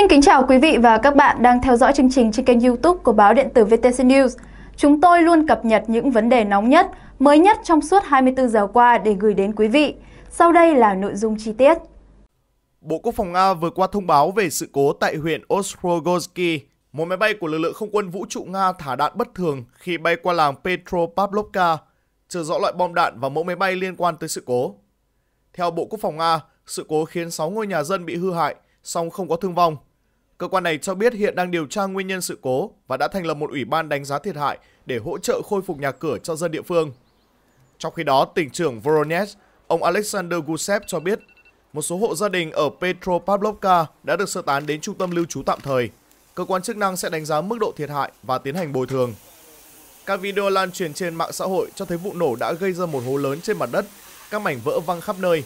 Xin kính chào quý vị và các bạn đang theo dõi chương trình trên kênh youtube của báo điện tử VTC News. Chúng tôi luôn cập nhật những vấn đề nóng nhất, mới nhất trong suốt 24 giờ qua để gửi đến quý vị. Sau đây là nội dung chi tiết. Bộ Quốc phòng Nga vừa qua thông báo về sự cố tại huyện Ostrogorsky. Một máy bay của lực lượng không quân vũ trụ Nga thả đạn bất thường khi bay qua làng Petropavlovka, chưa rõ loại bom đạn và mẫu máy bay liên quan tới sự cố. Theo Bộ Quốc phòng Nga, sự cố khiến 6 ngôi nhà dân bị hư hại, song không có thương vong. Cơ quan này cho biết hiện đang điều tra nguyên nhân sự cố và đã thành lập một ủy ban đánh giá thiệt hại để hỗ trợ khôi phục nhà cửa cho dân địa phương. Trong khi đó, tỉnh trưởng Voronezh, ông Alexander Gusev cho biết một số hộ gia đình ở Petropavlovka đã được sơ tán đến trung tâm lưu trú tạm thời. Cơ quan chức năng sẽ đánh giá mức độ thiệt hại và tiến hành bồi thường. Các video lan truyền trên mạng xã hội cho thấy vụ nổ đã gây ra một hố lớn trên mặt đất, các mảnh vỡ văng khắp nơi.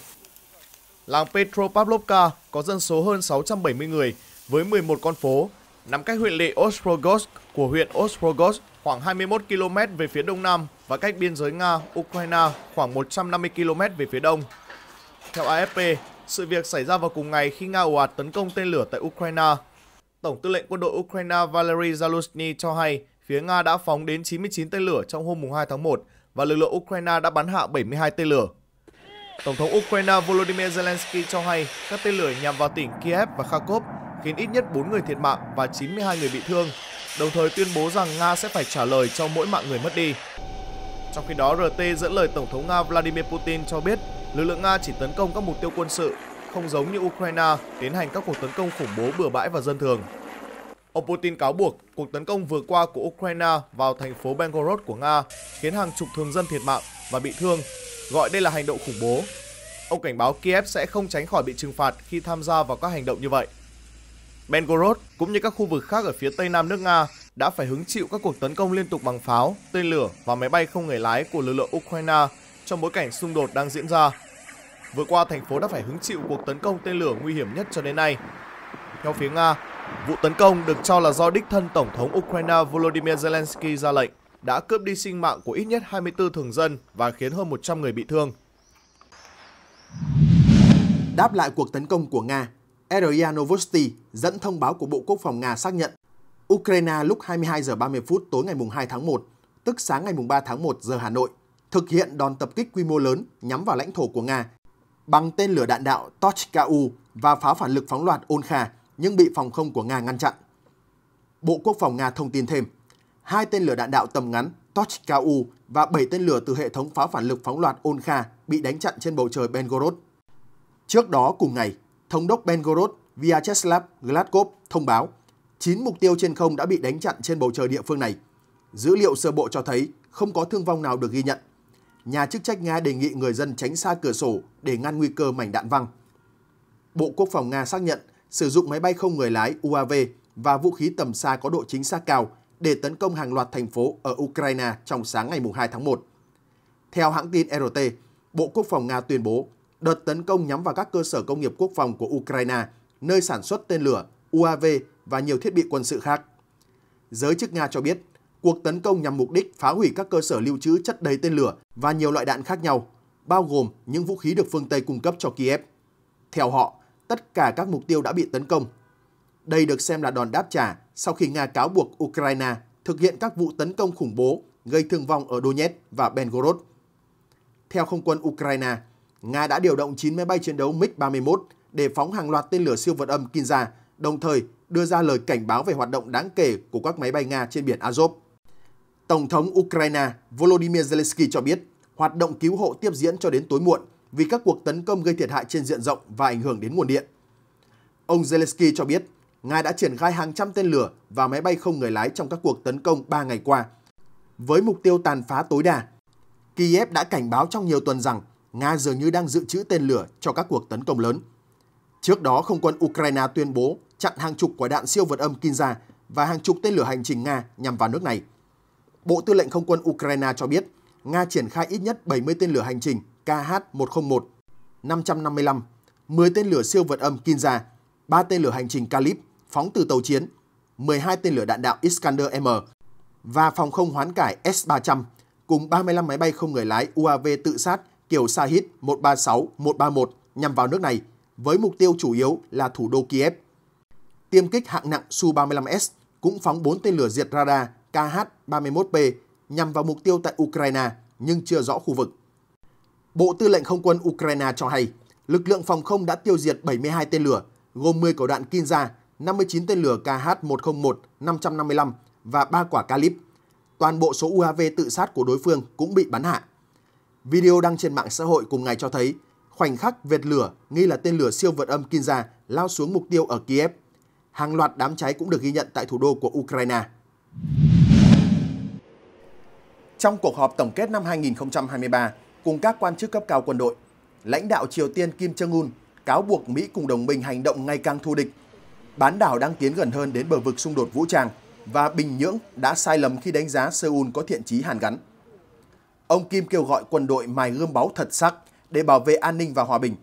Làng Petropavlovka có dân số hơn 670 người với 11 con phố, nằm cách huyện lệ Ostrogosk của huyện Ostrogosk khoảng 21 km về phía đông nam và cách biên giới Nga-Ukraine khoảng 150 km về phía đông. Theo AFP, sự việc xảy ra vào cùng ngày khi Nga ồ ạt tấn công tên lửa tại Ukraine. Tổng tư lệnh quân đội Ukraine Valery Zaluzhny cho hay phía Nga đã phóng đến 99 tên lửa trong hôm 2 tháng 1 và lực lượng Ukraine đã bắn hạ 72 tên lửa. Tổng thống Ukraine Volodymyr Zelensky cho hay các tên lửa nhằm vào tỉnh Kiev và Kharkov khiến ít nhất 4 người thiệt mạng và 92 người bị thương, đồng thời tuyên bố rằng Nga sẽ phải trả lời cho mỗi mạng người mất đi. Trong khi đó, RT dẫn lời Tổng thống Nga Vladimir Putin cho biết lực lượng Nga chỉ tấn công các mục tiêu quân sự, không giống như Ukraine tiến hành các cuộc tấn công khủng bố bừa bãi và dân thường. Ông Putin cáo buộc cuộc tấn công vừa qua của Ukraine vào thành phố Belgorod của Nga khiến hàng chục thường dân thiệt mạng và bị thương, gọi đây là hành động khủng bố. Ông cảnh báo Kiev sẽ không tránh khỏi bị trừng phạt khi tham gia vào các hành động như vậy. Belgorod cũng như các khu vực khác ở phía tây nam nước Nga đã phải hứng chịu các cuộc tấn công liên tục bằng pháo, tên lửa và máy bay không người lái của lực lượng Ukraine trong bối cảnh xung đột đang diễn ra. Vừa qua, thành phố đã phải hứng chịu cuộc tấn công tên lửa nguy hiểm nhất cho đến nay. Theo phía Nga, vụ tấn công được cho là do đích thân Tổng thống Ukraine Volodymyr Zelensky ra lệnh đã cướp đi sinh mạng của ít nhất 24 thường dân và khiến hơn 100 người bị thương. Đáp lại cuộc tấn công của Nga, RIA Novosti dẫn thông báo của Bộ Quốc phòng Nga xác nhận Ukraine lúc 22 giờ 30 phút tối ngày 2 tháng 1, tức sáng ngày 3 tháng 1 giờ Hà Nội, thực hiện đòn tập kích quy mô lớn nhắm vào lãnh thổ của Nga bằng tên lửa đạn đạo Tochka-U và pháo phản lực phóng loạt Olkha nhưng bị phòng không của Nga ngăn chặn. Bộ Quốc phòng Nga thông tin thêm, hai tên lửa đạn đạo tầm ngắn Tochka-U và 7 tên lửa từ hệ thống pháo phản lực phóng loạt Olkha bị đánh chặn trên bầu trời Belgorod. Trước đó cùng ngày, thống đốc Belgorod Vyacheslav Gladkov thông báo 9 mục tiêu trên không đã bị đánh chặn trên bầu trời địa phương này. Dữ liệu sơ bộ cho thấy không có thương vong nào được ghi nhận. Nhà chức trách Nga đề nghị người dân tránh xa cửa sổ để ngăn nguy cơ mảnh đạn văng. Bộ Quốc phòng Nga xác nhận sử dụng máy bay không người lái UAV và vũ khí tầm xa có độ chính xác cao để tấn công hàng loạt thành phố ở Ukraine trong sáng ngày 2 tháng 1. Theo hãng tin RT, Bộ Quốc phòng Nga tuyên bố đợt tấn công nhắm vào các cơ sở công nghiệp quốc phòng của Ukraine, nơi sản xuất tên lửa, UAV và nhiều thiết bị quân sự khác. Giới chức Nga cho biết, cuộc tấn công nhằm mục đích phá hủy các cơ sở lưu trữ chất đầy tên lửa và nhiều loại đạn khác nhau, bao gồm những vũ khí được phương Tây cung cấp cho Kiev. Theo họ, tất cả các mục tiêu đã bị tấn công. Đây được xem là đòn đáp trả sau khi Nga cáo buộc Ukraine thực hiện các vụ tấn công khủng bố gây thương vong ở Donetsk và Belgorod. Theo không quân Ukraine, Nga đã điều động 9 máy bay chiến đấu MiG-31 để phóng hàng loạt tên lửa siêu vượt âm Kinza, đồng thời đưa ra lời cảnh báo về hoạt động đáng kể của các máy bay Nga trên biển Azov. Tổng thống Ukraine Volodymyr Zelensky cho biết hoạt động cứu hộ tiếp diễn cho đến tối muộn vì các cuộc tấn công gây thiệt hại trên diện rộng và ảnh hưởng đến nguồn điện. Ông Zelensky cho biết Nga đã triển khai hàng trăm tên lửa và máy bay không người lái trong các cuộc tấn công 3 ngày qua, với mục tiêu tàn phá tối đa. Kiev đã cảnh báo trong nhiều tuần rằng Nga dường như đang dự trữ tên lửa cho các cuộc tấn công lớn. Trước đó, không quân Ukraine tuyên bố chặn hàng chục quả đạn siêu vượt âm Kinza và hàng chục tên lửa hành trình Nga nhằm vào nước này. Bộ Tư lệnh Không quân Ukraine cho biết, Nga triển khai ít nhất 70 tên lửa hành trình KH-101, 555, 10 tên lửa siêu vượt âm Kinza, 3 tên lửa hành trình Kalib phóng từ tàu chiến, 12 tên lửa đạn đạo Iskander-M và phòng không hoán cải S-300 cùng 35 máy bay không người lái UAV tự sát kiểu Shahid 136-131 nhằm vào nước này với mục tiêu chủ yếu là thủ đô Kiev. Tiêm kích hạng nặng Su-35S cũng phóng 4 tên lửa diệt radar KH-31P nhằm vào mục tiêu tại Ukraine nhưng chưa rõ khu vực. Bộ Tư lệnh Không quân Ukraine cho hay, lực lượng phòng không đã tiêu diệt 72 tên lửa, gồm 10 quả đạn Kinza, 59 tên lửa KH-101, 555 và 3 quả Kalib. Toàn bộ số UAV tự sát của đối phương cũng bị bắn hạ. Video đăng trên mạng xã hội cùng ngày cho thấy khoảnh khắc vệt lửa nghi là tên lửa siêu vượt âm Kinza lao xuống mục tiêu ở Kiev. Hàng loạt đám cháy cũng được ghi nhận tại thủ đô của Ukraine. Trong cuộc họp tổng kết năm 2023 cùng các quan chức cấp cao quân đội, lãnh đạo Triều Tiên Kim Jong-un cáo buộc Mỹ cùng đồng minh hành động ngày càng thù địch. Bán đảo đang tiến gần hơn đến bờ vực xung đột vũ trang và Bình Nhưỡng đã sai lầm khi đánh giá Seoul có thiện chí hàn gắn. Ông Kim kêu gọi quân đội mài gươm báu thật sắc để bảo vệ an ninh và hòa bình.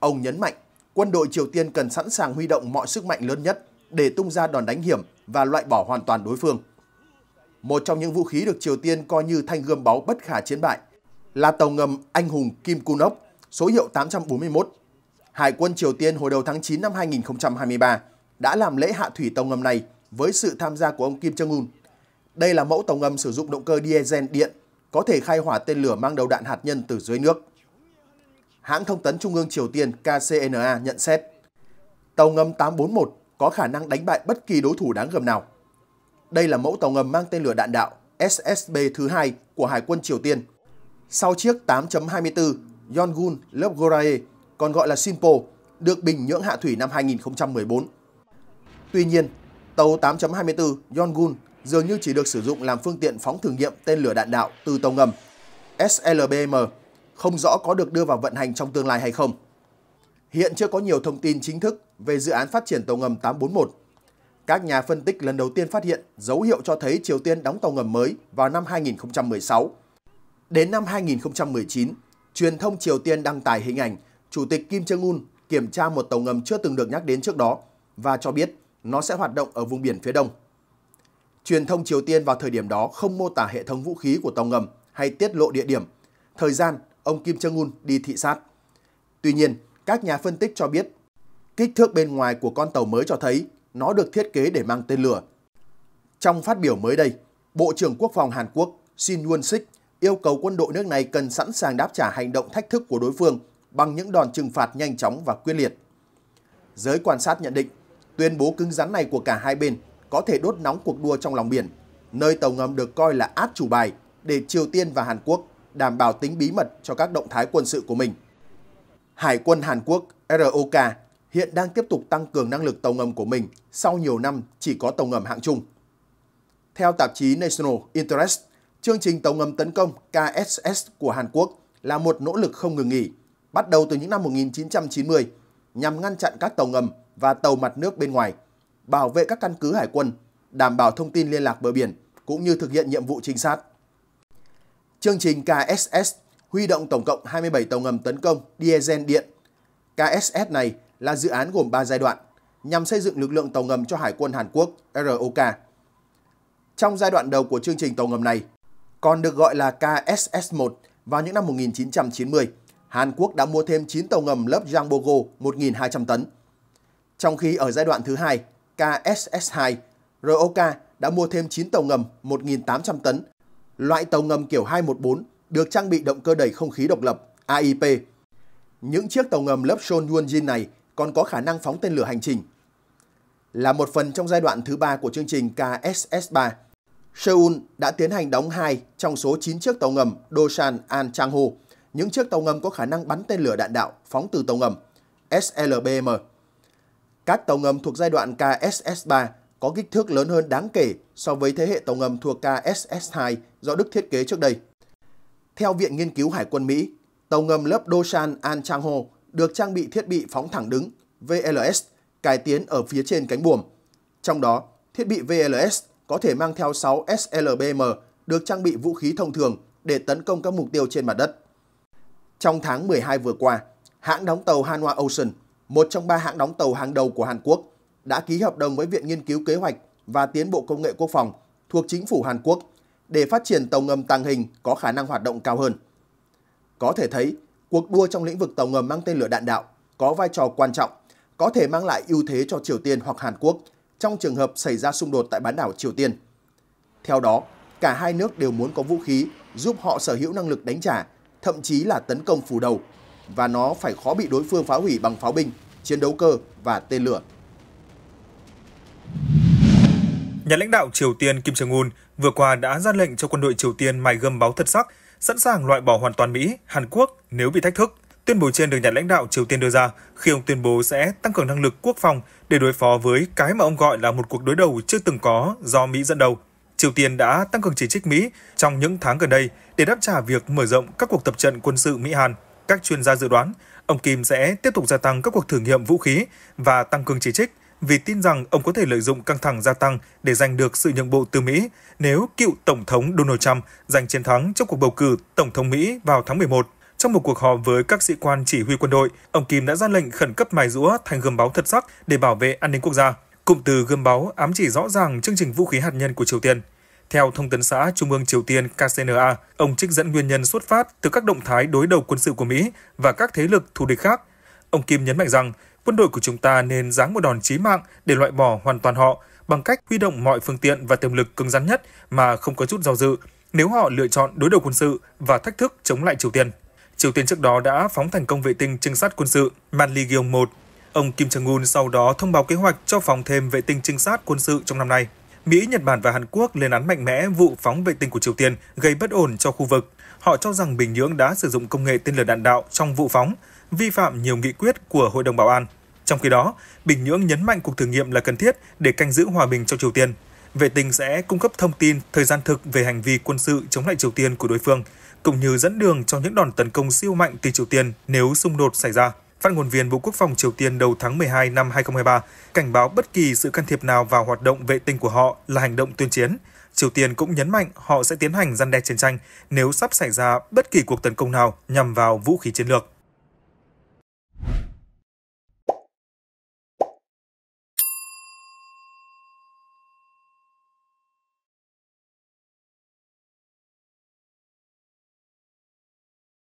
Ông nhấn mạnh, quân đội Triều Tiên cần sẵn sàng huy động mọi sức mạnh lớn nhất để tung ra đòn đánh hiểm và loại bỏ hoàn toàn đối phương. Một trong những vũ khí được Triều Tiên coi như thanh gươm báu bất khả chiến bại là tàu ngầm Anh Hùng Kim Kunok, số hiệu 841. Hải quân Triều Tiên hồi đầu tháng 9 năm 2023 đã làm lễ hạ thủy tàu ngầm này với sự tham gia của ông Kim Jong-un. Đây là mẫu tàu ngầm sử dụng động cơ diesel điện có thể khai hỏa tên lửa mang đầu đạn hạt nhân từ dưới nước. Hãng thông tấn Trung ương Triều Tiên KCNA nhận xét, tàu ngầm 841 có khả năng đánh bại bất kỳ đối thủ đáng gầm nào. Đây là mẫu tàu ngầm mang tên lửa đạn đạo SSB thứ hai của Hải quân Triều Tiên. Sau chiếc 8.24 Yongun lớp Gorae, còn gọi là Simpo được Bình Nhưỡng hạ thủy năm 2014. Tuy nhiên, tàu 8.24 Yongun dường như chỉ được sử dụng làm phương tiện phóng thử nghiệm tên lửa đạn đạo từ tàu ngầm SLBM, không rõ có được đưa vào vận hành trong tương lai hay không. Hiện chưa có nhiều thông tin chính thức về dự án phát triển tàu ngầm 841. Các nhà phân tích lần đầu tiên phát hiện dấu hiệu cho thấy Triều Tiên đóng tàu ngầm mới vào năm 2016. Đến năm 2019, truyền thông Triều Tiên đăng tải hình ảnh Chủ tịch Kim Jong-un kiểm tra một tàu ngầm chưa từng được nhắc đến trước đó và cho biết nó sẽ hoạt động ở vùng biển phía đông. Truyền thông Triều Tiên vào thời điểm đó không mô tả hệ thống vũ khí của tàu ngầm hay tiết lộ địa điểm, thời gian ông Kim Jong-un đi thị sát. Tuy nhiên, các nhà phân tích cho biết, kích thước bên ngoài của con tàu mới cho thấy nó được thiết kế để mang tên lửa. Trong phát biểu mới đây, Bộ trưởng Quốc phòng Hàn Quốc Shin Won-sik yêu cầu quân đội nước này cần sẵn sàng đáp trả hành động thách thức của đối phương bằng những đòn trừng phạt nhanh chóng và quyết liệt. Giới quan sát nhận định, tuyên bố cứng rắn này của cả hai bên có thể đốt nóng cuộc đua trong lòng biển, nơi tàu ngầm được coi là át chủ bài để Triều Tiên và Hàn Quốc đảm bảo tính bí mật cho các động thái quân sự của mình. Hải quân Hàn Quốc ROK hiện đang tiếp tục tăng cường năng lực tàu ngầm của mình sau nhiều năm chỉ có tàu ngầm hạng trung. Theo tạp chí National Interest, chương trình tàu ngầm tấn công KSS của Hàn Quốc là một nỗ lực không ngừng nghỉ, bắt đầu từ những năm 1990, nhằm ngăn chặn các tàu ngầm và tàu mặt nước bên ngoài bảo vệ các căn cứ hải quân, đảm bảo thông tin liên lạc bờ biển cũng như thực hiện nhiệm vụ trinh sát. Chương trình KSS huy động tổng cộng 27 tàu ngầm tấn công diesel điện. KSS này là dự án gồm 3 giai đoạn nhằm xây dựng lực lượng tàu ngầm cho Hải quân Hàn Quốc ROK. Trong giai đoạn đầu của chương trình tàu ngầm này, còn được gọi là KSS-1 vào những năm 1990, Hàn Quốc đã mua thêm 9 tàu ngầm lớp Jangbogo 1.200 tấn. Trong khi ở giai đoạn thứ hai, KSS2, ROK đã mua thêm 9 tàu ngầm 1.800 tấn, loại tàu ngầm kiểu 214 được trang bị động cơ đẩy không khí độc lập AIP. Những chiếc tàu ngầm lớp Sean Yunjin này còn có khả năng phóng tên lửa hành trình. Là một phần trong giai đoạn thứ ba của chương trình KSS-3, Seoul đã tiến hành đóng 2 trong số 9 chiếc tàu ngầm Dosan An Changho, những chiếc tàu ngầm có khả năng bắn tên lửa đạn đạo phóng từ tàu ngầm SLBM. Các tàu ngầm thuộc giai đoạn KSS-3 có kích thước lớn hơn đáng kể so với thế hệ tàu ngầm thuộc KSS-2 do Đức thiết kế trước đây. Theo Viện Nghiên cứu Hải quân Mỹ, tàu ngầm lớp Dosan An Chang Ho được trang bị thiết bị phóng thẳng đứng VLS cải tiến ở phía trên cánh buồm. Trong đó, thiết bị VLS có thể mang theo 6 SLBM được trang bị vũ khí thông thường để tấn công các mục tiêu trên mặt đất. Trong tháng 12 vừa qua, hãng đóng tàu Hanwha Ocean – một trong ba hãng đóng tàu hàng đầu của Hàn Quốc, đã ký hợp đồng với Viện Nghiên cứu Kế hoạch và Tiến bộ Công nghệ Quốc phòng thuộc chính phủ Hàn Quốc để phát triển tàu ngầm tàng hình có khả năng hoạt động cao hơn. Có thể thấy, cuộc đua trong lĩnh vực tàu ngầm mang tên lửa đạn đạo có vai trò quan trọng, có thể mang lại ưu thế cho Triều Tiên hoặc Hàn Quốc trong trường hợp xảy ra xung đột tại bán đảo Triều Tiên. Theo đó, cả hai nước đều muốn có vũ khí giúp họ sở hữu năng lực đánh trả, thậm chí là tấn công phủ đầu và nó phải khó bị đối phương phá hủy bằng pháo binh, chiến đấu cơ và tên lửa. Nhà lãnh đạo Triều Tiên Kim Jong-un vừa qua đã ra lệnh cho quân đội Triều Tiên mài gươm báo thật sắc, sẵn sàng loại bỏ hoàn toàn Mỹ, Hàn Quốc nếu bị thách thức. Tuyên bố trên được nhà lãnh đạo Triều Tiên đưa ra khi ông tuyên bố sẽ tăng cường năng lực quốc phòng để đối phó với cái mà ông gọi là một cuộc đối đầu chưa từng có do Mỹ dẫn đầu. Triều Tiên đã tăng cường chỉ trích Mỹ trong những tháng gần đây để đáp trả việc mở rộng các cuộc tập trận quân sự Mỹ-Hàn. Các chuyên gia dự đoán, ông Kim sẽ tiếp tục gia tăng các cuộc thử nghiệm vũ khí và tăng cường chỉ trích vì tin rằng ông có thể lợi dụng căng thẳng gia tăng để giành được sự nhượng bộ từ Mỹ nếu cựu Tổng thống Donald Trump giành chiến thắng trong cuộc bầu cử Tổng thống Mỹ vào tháng 11. Trong một cuộc họp với các sĩ quan chỉ huy quân đội, ông Kim đã ra lệnh khẩn cấp mài rũa thành gươm báo thật sắc để bảo vệ an ninh quốc gia. Cụm từ gươm báo ám chỉ rõ ràng chương trình vũ khí hạt nhân của Triều Tiên. Theo thông tấn xã Trung ương Triều Tiên KCNA, ông trích dẫn nguyên nhân xuất phát từ các động thái đối đầu quân sự của Mỹ và các thế lực thù địch khác. Ông Kim nhấn mạnh rằng, quân đội của chúng ta nên giáng một đòn chí mạng để loại bỏ hoàn toàn họ bằng cách huy động mọi phương tiện và tiềm lực cứng rắn nhất mà không có chút do dự nếu họ lựa chọn đối đầu quân sự và thách thức chống lại Triều Tiên. Triều Tiên trước đó đã phóng thành công vệ tinh trinh sát quân sự Manligyong-1. Ông Kim Jong-un sau đó thông báo kế hoạch cho phóng thêm vệ tinh trinh sát quân sự trong năm nay. Mỹ, Nhật Bản và Hàn Quốc lên án mạnh mẽ vụ phóng vệ tinh của Triều Tiên gây bất ổn cho khu vực. Họ cho rằng Bình Nhưỡng đã sử dụng công nghệ tên lửa đạn đạo trong vụ phóng, vi phạm nhiều nghị quyết của Hội đồng Bảo an. Trong khi đó, Bình Nhưỡng nhấn mạnh cuộc thử nghiệm là cần thiết để canh giữ hòa bình cho Triều Tiên. Vệ tinh sẽ cung cấp thông tin thời gian thực về hành vi quân sự chống lại Triều Tiên của đối phương, cũng như dẫn đường cho những đòn tấn công siêu mạnh từ Triều Tiên nếu xung đột xảy ra. Phát ngôn viên Bộ Quốc phòng Triều Tiên đầu tháng 12 năm 2023 cảnh báo bất kỳ sự can thiệp nào vào hoạt động vệ tinh của họ là hành động tuyên chiến. Triều Tiên cũng nhấn mạnh họ sẽ tiến hành gian đe chiến tranh nếu sắp xảy ra bất kỳ cuộc tấn công nào nhằm vào vũ khí chiến lược.